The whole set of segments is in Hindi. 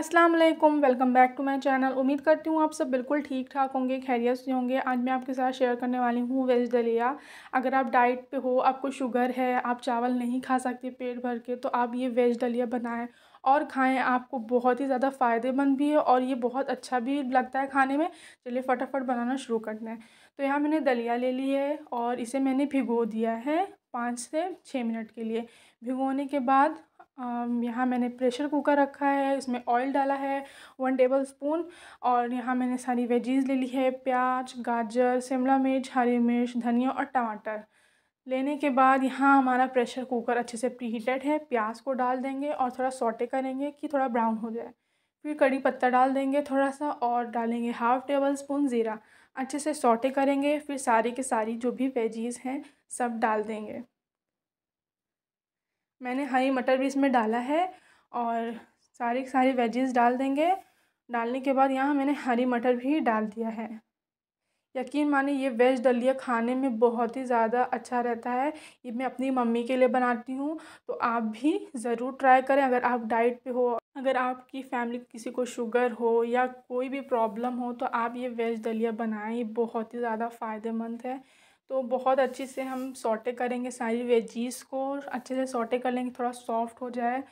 अस्सलाम वालेकुम welcome back to my channel उम्मीद करती हूँ आप सब बिल्कुल ठीक ठाक होंगे खैरियत से होंगे आज मैं आपके साथ शेयर करने वाली हूँ वेज दलिया अगर आप डाइट पे हो आपको शुगर है आप चावल नहीं खा सकते पेट भर के तो आप ये वेज दलिया बनाएं और खाएं आपको बहुत ही ज़्यादा फ़ायदेमंद भी है और ये बहुत अच्छा भी लगता है खाने में चलिए फटाफट बनाना शुरू करना है तो यहाँ मैंने दलिया ले ली है और इसे मैंने भिगो दिया है पाँच से छः मिनट के लिए भिगोने के बाद यहाँ मैंने प्रेशर कुकर रखा है इसमें ऑयल डाला है वन टेबल स्पून और यहाँ मैंने सारी वेजीज़ ले ली है प्याज गाजर शिमला मिर्च हरी मिर्च धनिया और टमाटर लेने के बाद यहाँ हमारा प्रेशर कुकर अच्छे से प्री हीटेड है प्याज को डाल देंगे और थोड़ा सोटे करेंगे कि थोड़ा ब्राउन हो जाए फिर कड़ी पत्ता डाल देंगे थोड़ा सा और डालेंगे हाफ़ टेबल स्पून ज़ीरा अच्छे से सोटे करेंगे फिर सारी के सारी जो भी वेजीज़ हैं सब डाल देंगे मैंने हरी मटर भी इसमें डाला है और सारी सारी वेजेस डाल देंगे डालने के बाद यहाँ मैंने हरी मटर भी डाल दिया है यकीन माने ये वेज दलिया खाने में बहुत ही ज़्यादा अच्छा रहता है ये मैं अपनी मम्मी के लिए बनाती हूँ तो आप भी ज़रूर ट्राई करें अगर आप डाइट पे हो अगर आपकी फैमिली किसी को शुगर हो या कोई भी प्रॉब्लम हो तो आप ये वेज दलिया बनाएं ये बहुत ही ज़्यादा फ़ायदेमंद है तो बहुत अच्छे से हम सोटे करेंगे सारी वेजीज़ को अच्छे से सोटे कर लेंगे थोड़ा सॉफ्ट हो जाए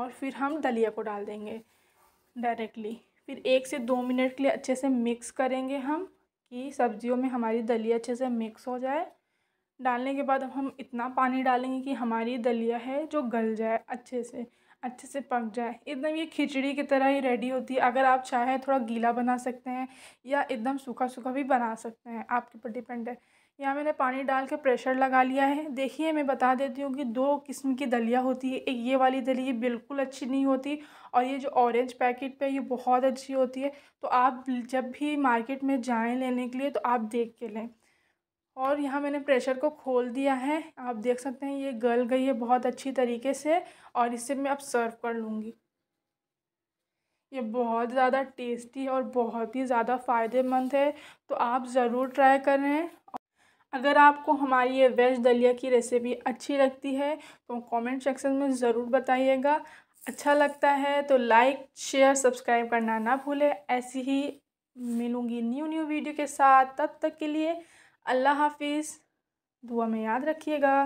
और फिर हम दलिया को डाल देंगे डायरेक्टली फिर एक से दो मिनट के लिए अच्छे से मिक्स करेंगे हम कि सब्जियों में हमारी दलिया अच्छे से मिक्स हो जाए डालने के बाद अब हम इतना पानी डालेंगे कि हमारी दलिया है जो गल जाए अच्छे से अच्छे से पक जाए एकदम ये खिचड़ी की तरह ही रेडी होती है अगर आप चाहें तो थोड़ा गीला बना सकते हैं या एकदम सूखा सूखा भी बना सकते हैं आपके ऊपर डिपेंड है यहाँ मैंने पानी डाल के प्रेशर लगा लिया है देखिए मैं बता देती हूँ कि दो किस्म की दलिया होती है एक ये वाली दलिया बिल्कुल अच्छी नहीं होती और ये जो ऑरेंज पैकेट पे ये बहुत अच्छी होती है तो आप जब भी मार्केट में जाएं लेने के लिए तो आप देख के लें और यहाँ मैंने प्रेशर को खोल दिया है आप देख सकते हैं ये गल गई है बहुत अच्छी तरीके से और इसे मैं अब सर्व कर लूँगी ये बहुत ज़्यादा टेस्टी और बहुत ही ज़्यादा फ़ायदेमंद है तो आप ज़रूर ट्राई करें अगर आपको हमारी ये वेज दलिया की रेसिपी अच्छी लगती है तो कमेंट सेक्शन में ज़रूर बताइएगा अच्छा लगता है तो लाइक शेयर सब्सक्राइब करना ना भूलें ऐसी ही मिलूँगी न्यू न्यू वीडियो के साथ तब तक के लिए अल्लाह हाफिज़ दुआ में याद रखिएगा